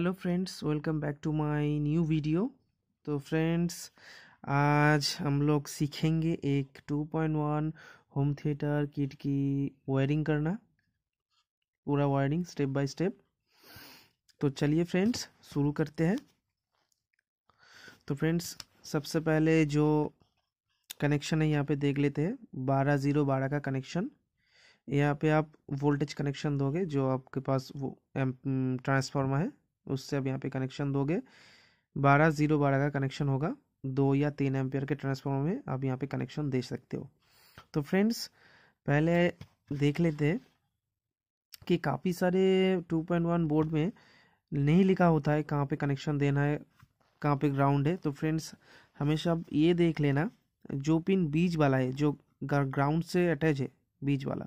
hello friends welcome back to my new video तो friends आज हम लोग सीखेंगे एक 2.1 होम थिएटर किट की वायरिंग करना पूरा वायरिंग स्टेप बाय स्टेप तो चलिए फ्रेंड्स शुरू करते हैं तो फ्रेंड्स सबसे पहले जो कनेक्शन है यहाँ पे देख लेते हैं बारह ज़ीरो बारह का कनेक्शन यहाँ पे आप वोल्टेज कनेक्शन दोगे जो आपके पास वो ट्रांसफार्मर है उससे अब यहाँ पे कनेक्शन दोगे बारह जीरो बारह का कनेक्शन होगा दो या तीन एम्पियर के ट्रांसफार्मर में आप यहाँ पे कनेक्शन दे सकते हो तो फ्रेंड्स पहले देख लेते हैं कि काफ़ी सारे 2.1 बोर्ड में नहीं लिखा होता है कहाँ पे कनेक्शन देना है कहाँ पे ग्राउंड है तो फ्रेंड्स हमेशा अब ये देख लेना जो पिन बीज वाला है जो ग्राउंड से अटैच है बीज वाला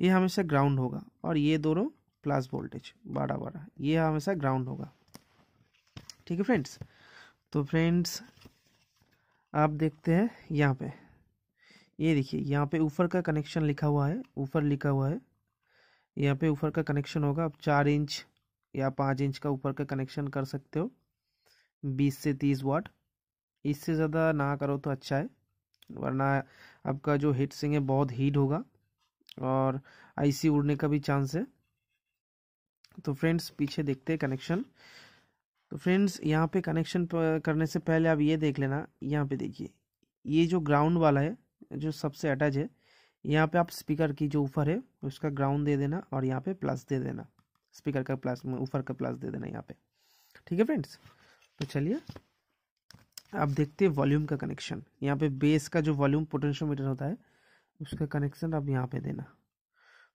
ये हमेशा ग्राउंड होगा और ये दोनों प्लस वोल्टेज बड़ा बड़ा ये हमेशा ग्राउंड होगा ठीक है फ्रेंड्स तो फ्रेंड्स आप देखते हैं यहाँ पे ये देखिए यहाँ पे ऊपर का कनेक्शन लिखा हुआ है ऊपर लिखा हुआ है यहाँ पे ऊपर का कनेक्शन होगा आप चार इंच या पाँच इंच का ऊपर का कनेक्शन कर सकते हो बीस से तीस वाट इससे ज़्यादा ना करो तो अच्छा है वरना आपका जो हीट सिंग है बहुत हीट होगा और आईसी उड़ने का भी चांस है तो फ्रेंड्स पीछे देखते हैं कनेक्शन तो फ्रेंड्स यहाँ पे कनेक्शन करने से पहले आप ये देख लेना यहाँ पे देखिए ये जो ग्राउंड वाला है जो सबसे अटैच है यहाँ पे आप स्पीकर की जो ऊपर है उसका ग्राउंड दे देना और यहाँ पे प्लस दे देना स्पीकर का प्लस ऊपर का प्लस दे देना यहाँ पे ठीक है फ्रेंड्स तो चलिए आप देखते हैं वॉल्यूम का कनेक्शन यहाँ पे बेस का जो वॉल्यूम पोटेंशियोमीटर होता है उसका कनेक्शन आप यहाँ पे देना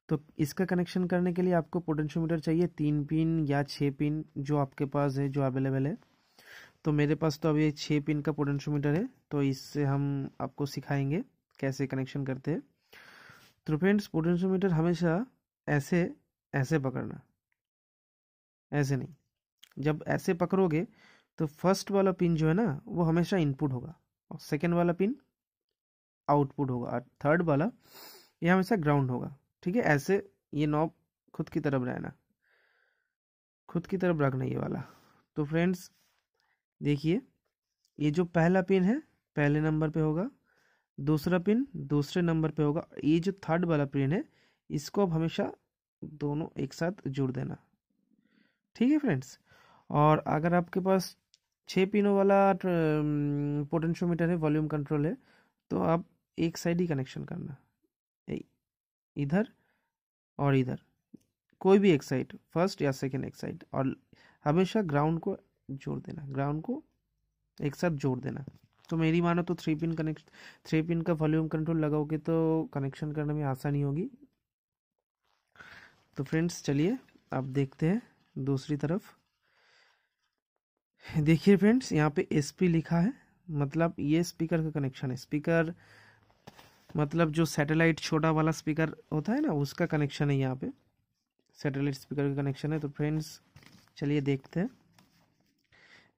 तो इसका कनेक्शन करने के लिए आपको पोटेंशियोमीटर चाहिए तीन पिन या छः पिन जो आपके पास है जो अवेलेबल है तो मेरे पास तो अभी छः पिन का पोटेंशियोमीटर है तो इससे हम आपको सिखाएंगे कैसे कनेक्शन करते हैं तो फ्रेंड्स पोटेंशियोमीटर हमेशा ऐसे ऐसे पकड़ना ऐसे नहीं जब ऐसे पकड़ोगे तो फर्स्ट वाला पिन जो है ना वो हमेशा इनपुट होगा और सेकेंड वाला पिन आउटपुट होगा और थर्ड वाला ये हमेशा ग्राउंड होगा ठीक है ऐसे ये नॉब खुद की तरफ रहना खुद की तरफ रखना ये वाला तो फ्रेंड्स देखिए ये जो पहला पिन है पहले नंबर पे होगा दूसरा पिन दूसरे नंबर पे होगा ये जो थर्ड वाला पिन है इसको अब हमेशा दोनों एक साथ जोड़ देना ठीक है फ्रेंड्स और अगर आपके पास छः पिनों वाला पोटेंशियोमीटर है वॉल्यूम कंट्रोल है तो आप एक साइड ही कनेक्शन करना इधर और इधर कोई भी एक साइड फर्स्ट या सेकेंड एक साइड और हमेशा ग्राउंड को जोड़ देना ग्राउंड को एक साथ जोड़ देना तो मेरी मानो तो three pin connection three pin का वॉल्यूम कंट्रोल लगाओगे तो कनेक्शन करने में आसानी होगी तो फ्रेंड्स चलिए अब देखते हैं दूसरी तरफ देखिए फ्रेंड्स यहाँ पे एसपी लिखा है मतलब ये स्पीकर का कनेक्शन है स्पीकर मतलब जो सैटेलाइट छोटा वाला स्पीकर होता है ना उसका कनेक्शन है यहाँ पे सैटेलाइट स्पीकर का कनेक्शन है तो फ्रेंड्स चलिए देखते हैं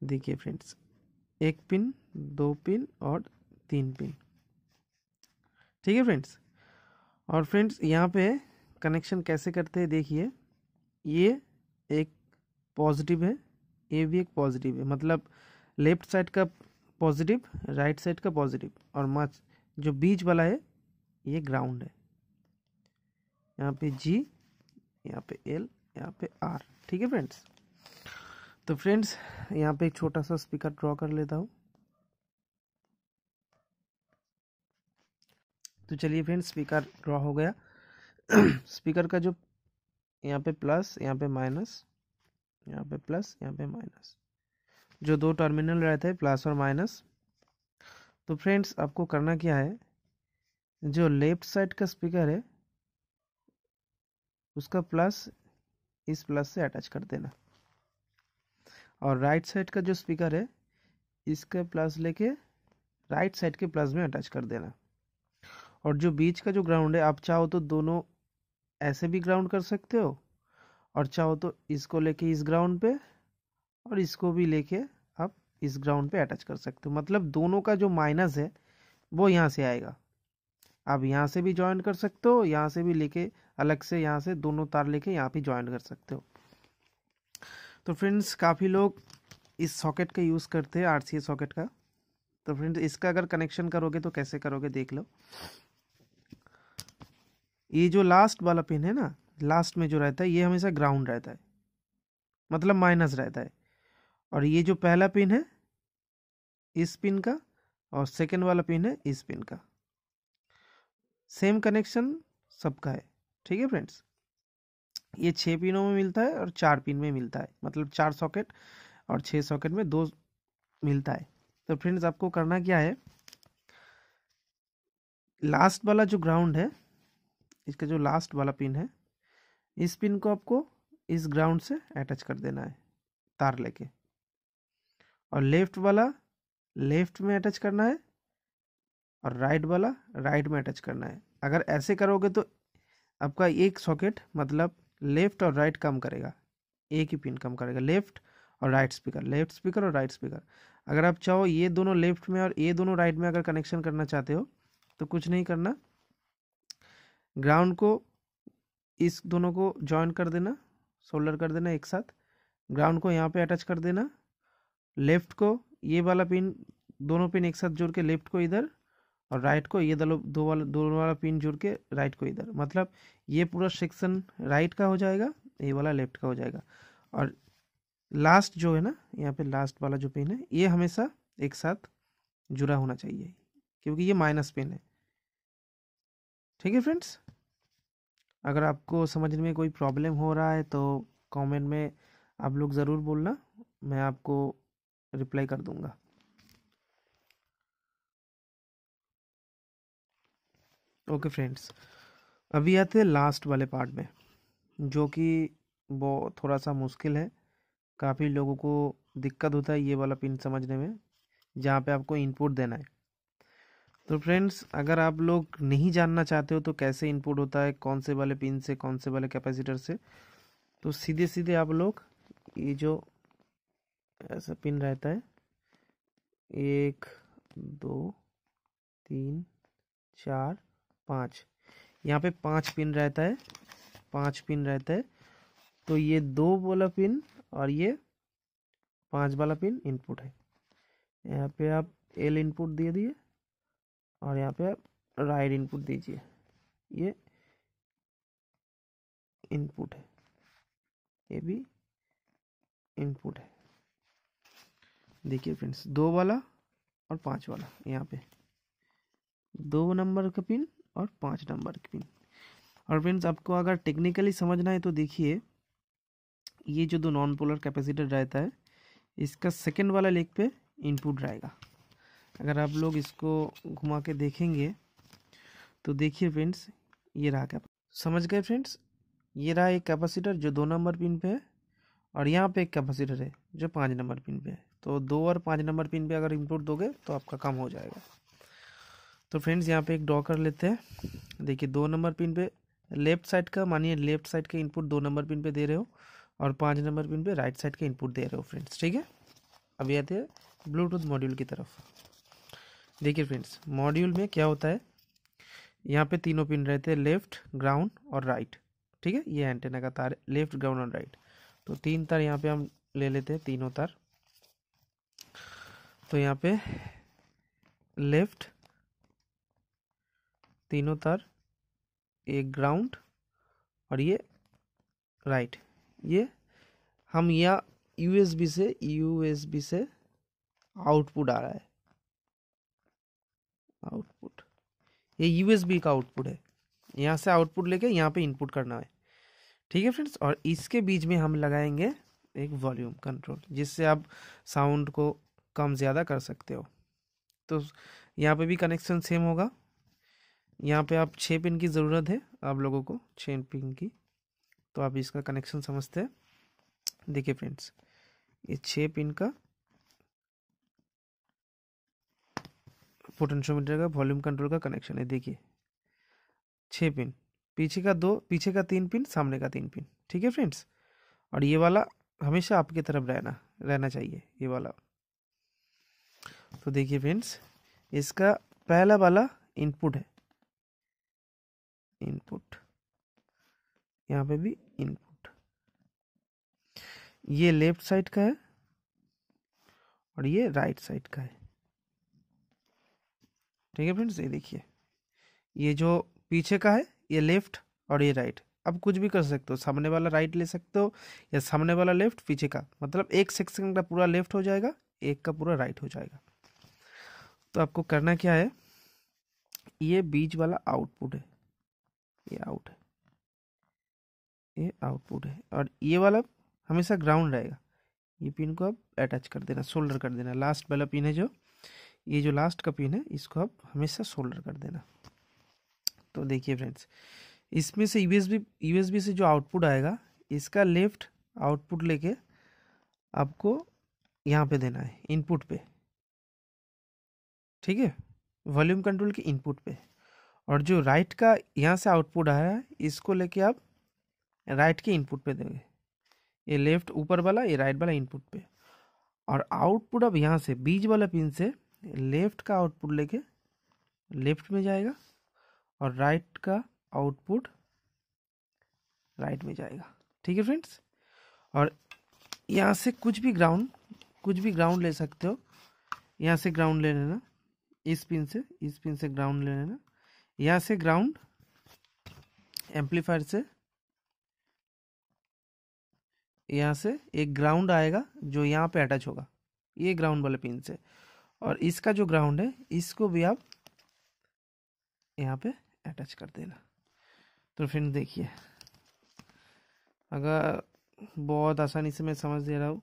देखिए फ्रेंड्स एक पिन दो पिन और तीन पिन ठीक है फ्रेंड्स और फ्रेंड्स यहाँ पे कनेक्शन कैसे करते हैं देखिए ये एक पॉजिटिव है ये भी एक पॉजिटिव है मतलब लेफ्ट साइड का पॉजिटिव राइट साइड का पॉजिटिव और जो बीच वाला है ये ग्राउंड है यहाँ पे जी यहाँ पे एल यहाँ पे आर ठीक है फ्रेंड्स तो फ्रेंड्स यहाँ पे एक छोटा सा स्पीकर ड्रॉ कर लेता हूँ तो चलिए फ्रेंड्स स्पीकर ड्रॉ हो गया स्पीकर का जो यहाँ पे प्लस यहाँ पे माइनस यहाँ पे प्लस यहाँ पे माइनस जो दो टर्मिनल रहते हैं प्लस और माइनस तो फ्रेंड्स आपको करना क्या है जो लेफ्ट साइड का स्पीकर है उसका प्लस इस प्लस से अटैच कर देना और राइट साइड का जो स्पीकर है इसका प्लस लेके राइट साइड के प्लस में अटैच कर देना और जो बीच का जो ग्राउंड है आप चाहो तो दोनों ऐसे भी ग्राउंड कर सकते हो और चाहो तो इसको लेके इस ग्राउंड पे और इसको भी लेके इस ग्राउंड पे अटैच कर सकते हो मतलब दोनों का जो माइनस है वो यहाँ से आएगा आप यहाँ से भी ज्वाइन कर सकते हो यहाँ से भी लेके अलग से यहाँ से दोनों तार लेके यहाँ पे ज्वाइन कर सकते हो तो फ्रेंड्स काफ़ी लोग इस सॉकेट का यूज़ करते हैं आर सॉकेट का तो फ्रेंड्स इसका अगर कनेक्शन करोगे तो कैसे करोगे देख लो ये जो लास्ट वाला पिन है ना लास्ट में जो रहता है ये हमेशा ग्राउंड रहता है मतलब माइनस रहता है और ये जो पहला पिन है इस पिन का और सेकेंड वाला पिन है इस पिन का सेम कनेक्शन सबका है ठीक है फ्रेंड्स ये छः पिनों में मिलता है और चार पिन में मिलता है मतलब चार सॉकेट और छः सॉकेट में दो मिलता है तो फ्रेंड्स आपको करना क्या है लास्ट वाला जो ग्राउंड है इसका जो लास्ट वाला पिन है इस पिन को आपको इस ग्राउंड से अटैच कर देना है तार लेके और लेफ्ट वाला लेफ्ट में अटैच करना है और राइट वाला राइट में अटैच करना है अगर ऐसे करोगे तो आपका एक सॉकेट मतलब लेफ्ट और राइट कम करेगा एक ही पिन कम करेगा लेफ्ट और राइट स्पीकर लेफ्ट स्पीकर और राइट स्पीकर अगर आप चाहो ये दोनों लेफ्ट में और ये दोनों राइट में अगर कनेक्शन करना चाहते हो तो कुछ नहीं करना ग्राउंड को इस दोनों को जॉइन कर देना सोल्डर कर देना एक साथ ग्राउंड को यहाँ पे अटैच कर देना लेफ्ट को ये वाला पिन दोनों पिन एक साथ जोड़ के लेफ्ट को इधर और राइट को ये दो वाला दोनों वाला पिन जोड़ के राइट को इधर मतलब ये पूरा सेक्शन राइट का हो जाएगा ये वाला लेफ्ट का हो जाएगा और लास्ट जो है ना यहाँ पे लास्ट वाला जो पिन है ये हमेशा एक साथ जुड़ा होना चाहिए क्योंकि ये माइनस पिन है ठीक है फ्रेंड्स अगर आपको समझने में कोई प्रॉब्लम हो रहा है तो कमेंट में आप लोग ज़रूर बोलना मैं आपको रिप्लाई कर दूंगा ओके फ्रेंड्स अभी आते हैं लास्ट वाले पार्ट में जो कि वो थोड़ा सा मुश्किल है काफ़ी लोगों को दिक्कत होता है ये वाला पिन समझने में जहाँ पे आपको इनपुट देना है तो फ्रेंड्स अगर आप लोग नहीं जानना चाहते हो तो कैसे इनपुट होता है कौन से वाले पिन से कौन से वाले कैपेसिटर से तो सीधे सीधे आप लोग ये जो ऐसा पिन रहता है एक दो तीन चार पाँच यहाँ पे पांच पिन रहता है पांच पिन रहता है तो ये दो वाला पिन और ये पांच वाला पिन इनपुट है यहाँ पे आप एल इनपुट दे दिए और यहाँ पे आप राइट इनपुट दीजिए ये इनपुट है ये भी इनपुट है देखिए फ्रेंड्स दो वाला और पाँच वाला यहाँ पे दो नंबर का पिन और पाँच नंबर का पिन और फ्रेंड्स आपको अगर टेक्निकली समझना है तो देखिए ये जो दो नॉन पोलर कैपेसिटर रहता है इसका सेकेंड वाला लेग पे इनपुट रहेगा अगर आप लोग इसको घुमा के देखेंगे तो देखिए फ्रेंड्स ये रहा क्या समझ गए फ्रेंड्स ये रहा एक कैपेसिटर जो दो नंबर पिन पे है और यहाँ पे एक कैपेसिटर है जो पाँच नंबर पिन पे है तो दो और पाँच नंबर पिन पे अगर इनपुट दोगे तो आपका काम हो जाएगा तो फ्रेंड्स यहाँ पे एक ड्रॉ कर लेते हैं देखिए दो नंबर पिन पे लेफ्ट साइड का मानिए लेफ्ट साइड का इनपुट दो नंबर पिन पे दे रहे हो और पाँच नंबर पिन पे राइट साइड का इनपुट दे रहे हो फ्रेंड्स ठीक है अभी आते हैं ब्लूटूथ मॉड्यूल की तरफ देखिए फ्रेंड्स मॉड्यूल में क्या होता है यहाँ पे तीनों पिन रहते हैं लेफ्ट ग्राउंड और राइट ठीक है ये एंटेना का तार लेफ्ट ग्राउंड और राइट तो तीन तार यहाँ पे हम ले लेते हैं तीनों तार तो यहाँ पे लेफ्ट तीनों तार एक ग्राउंड और ये राइट ये हम यह यूएसबी से यूएसबी से आउटपुट आ रहा है आउटपुट ये यूएसबी का आउटपुट है यहाँ से आउटपुट लेके यहाँ पे इनपुट करना है ठीक है फ्रेंड्स और इसके बीच में हम लगाएंगे एक वॉल्यूम कंट्रोल जिससे आप साउंड को कम ज़्यादा कर सकते हो तो यहाँ पे भी कनेक्शन सेम होगा यहाँ पे आप छः पिन की ज़रूरत है आप लोगों को छः पिन की तो आप इसका कनेक्शन समझते हैं देखिए फ्रेंड्स ये छः पिन का पोटेंशियोमीटर का वॉल्यूम कंट्रोल का कनेक्शन है देखिए छः पिन पीछे का दो पीछे का तीन पिन सामने का तीन पिन ठीक है फ्रेंड्स और ये वाला हमेशा आपकी तरफ रहना रहना चाहिए ये वाला तो देखिए फ्रेंड्स इसका पहला वाला इनपुट है इनपुट यहाँ पे भी इनपुट ये लेफ्ट साइड का है और ये राइट साइड का है ठीक है फ्रेंड्स ये देखिए ये जो पीछे का है ये लेफ्ट और ये राइट अब कुछ भी कर सकते हो सामने वाला राइट ले सकते हो या सामने वाला लेफ्ट पीछे का मतलब एक सेक्शन का पूरा लेफ्ट हो जाएगा एक का पूरा राइट हो जाएगा तो आपको करना क्या है ये बीच वाला आउटपुट है ये आउट है ये आउटपुट है और ये वाला हमेशा ग्राउंड रहेगा ये पिन को आप अटैच कर देना सोल्डर कर देना लास्ट वाला पिन है जो ये जो लास्ट का पिन है इसको आप हमेशा सोल्डर कर देना तो देखिए फ्रेंड्स इसमें से यू एस से जो आउटपुट आएगा इसका लेफ्ट आउटपुट लेके आपको यहाँ पे देना है इनपुट पे ठीक है वॉल्यूम कंट्रोल के इनपुट पे और जो राइट का यहाँ से आउटपुट आ रहा है इसको लेके आप राइट के इनपुट पे देंगे ये लेफ्ट ऊपर वाला ये राइट वाला इनपुट पे और आउटपुट अब यहाँ से बीज वाला पिन से लेफ्ट का आउटपुट लेके लेफ्ट में जाएगा और राइट का आउटपुट राइट में जाएगा ठीक है फ्रेंड्स और यहाँ से कुछ भी ग्राउंड कुछ भी ग्राउंड ले सकते हो यहाँ से ग्राउंड ले लेना इस पिन से इस पिन से ग्राउंड ले लेना यहाँ से ग्राउंड एम्पलीफायर से यहाँ से एक ग्राउंड आएगा जो यहाँ पे अटैच होगा ये ग्राउंड वाले पिन से और इसका जो ग्राउंड है इसको भी आप यहाँ पे अटैच कर देना तो फिर देखिए अगर बहुत आसानी से मैं समझ दे रहा हूँ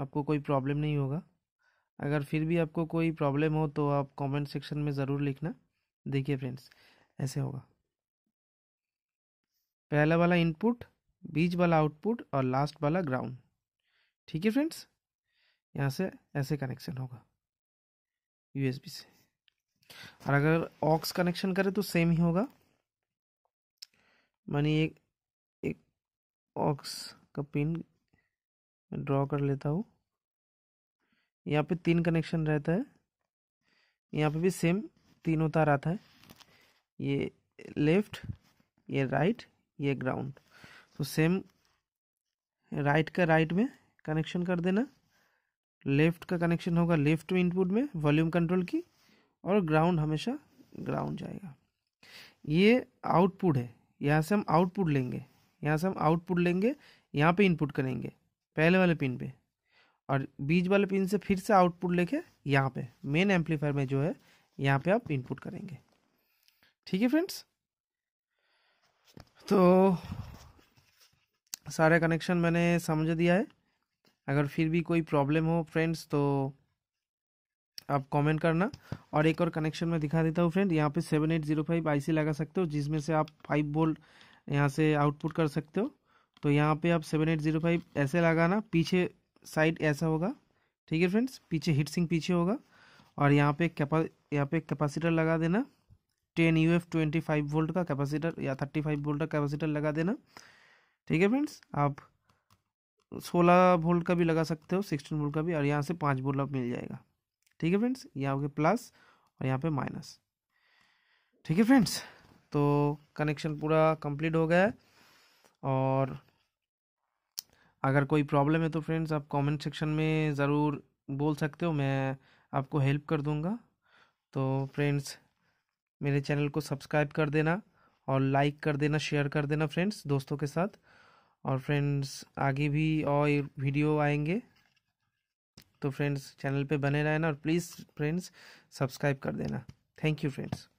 आपको कोई प्रॉब्लम नहीं होगा अगर फिर भी आपको कोई प्रॉब्लम हो तो आप कमेंट सेक्शन में ज़रूर लिखना देखिए फ्रेंड्स ऐसे होगा पहला वाला इनपुट बीच वाला आउटपुट और लास्ट वाला ग्राउंड ठीक है फ्रेंड्स यहाँ से ऐसे कनेक्शन होगा यूएसबी से और अगर ऑक्स कनेक्शन करें तो सेम ही होगा मानी एक एक ऑक्स का पिन ड्रॉ कर लेता हूँ यहाँ पे तीन कनेक्शन रहता है यहाँ पे भी सेम तीनों तार आता है ये लेफ्ट ये राइट ये ग्राउंड तो सेम राइट का राइट में कनेक्शन कर देना लेफ्ट का कनेक्शन होगा लेफ्ट इनपुट में वॉल्यूम कंट्रोल की और ग्राउंड हमेशा ग्राउंड जाएगा ये आउटपुट है यहाँ से हम आउटपुट लेंगे यहाँ से हम आउटपुट लेंगे यहाँ पे इनपुट करेंगे पहले वाले पिन पे और बीज वाले पिन से फिर से आउटपुट लेके यहाँ पे मेन एम्पलीफायर में जो है यहाँ पे आप इनपुट करेंगे ठीक है फ्रेंड्स तो सारे कनेक्शन मैंने समझ दिया है अगर फिर भी कोई प्रॉब्लम हो फ्रेंड्स तो आप कमेंट करना और एक और कनेक्शन में दिखा देता हूँ फ्रेंड यहाँ पे seven eight zero five I लगा सकते हो जिसमें से आप फाइव बोल्ट यहाँ से आउटपुट कर सकते हो तो यहाँ पे आप सेवन एट जीरो फाइव ऐसे लगाना पीछे साइड ऐसा होगा ठीक है फ्रेंड्स पीछे हीट सिंक पीछे होगा और यहाँ पे कैपा यहाँ पे कैपेसिटर लगा देना ten U F twenty five volt का कैपेसिटर या थर्टी फाइव वोल्ट का कैपेसिटर लगा देना ठीक है फ्रेंड्स आप सोलह वोल्ट का भी लगा सकते हो सिक्सटीन वोल्ट का भी और यहाँ से पाँच वोल्ट आप मिल जाएगा ठीक है फ्रेंड्स यहाँ पे प्लस और यहाँ पे माइनस ठीक है फ्रेंड्स तो कनेक्शन पूरा कंप्लीट हो गया है और अगर कोई प्रॉब्लम है तो फ्रेंड्स आप कमेंट सेक्शन में ज़रूर बोल सकते हो मैं आपको हेल्प कर दूँगा तो फ्रेंड्स मेरे चैनल को सब्सक्राइब कर देना और लाइक कर देना शेयर कर देना फ्रेंड्स दोस्तों के साथ और फ्रेंड्स आगे भी और वीडियो आएंगे तो फ्रेंड्स चैनल पे बने रहना और प्लीज़ फ्रेंड्स सब्सक्राइब कर देना थैंक यू फ्रेंड्स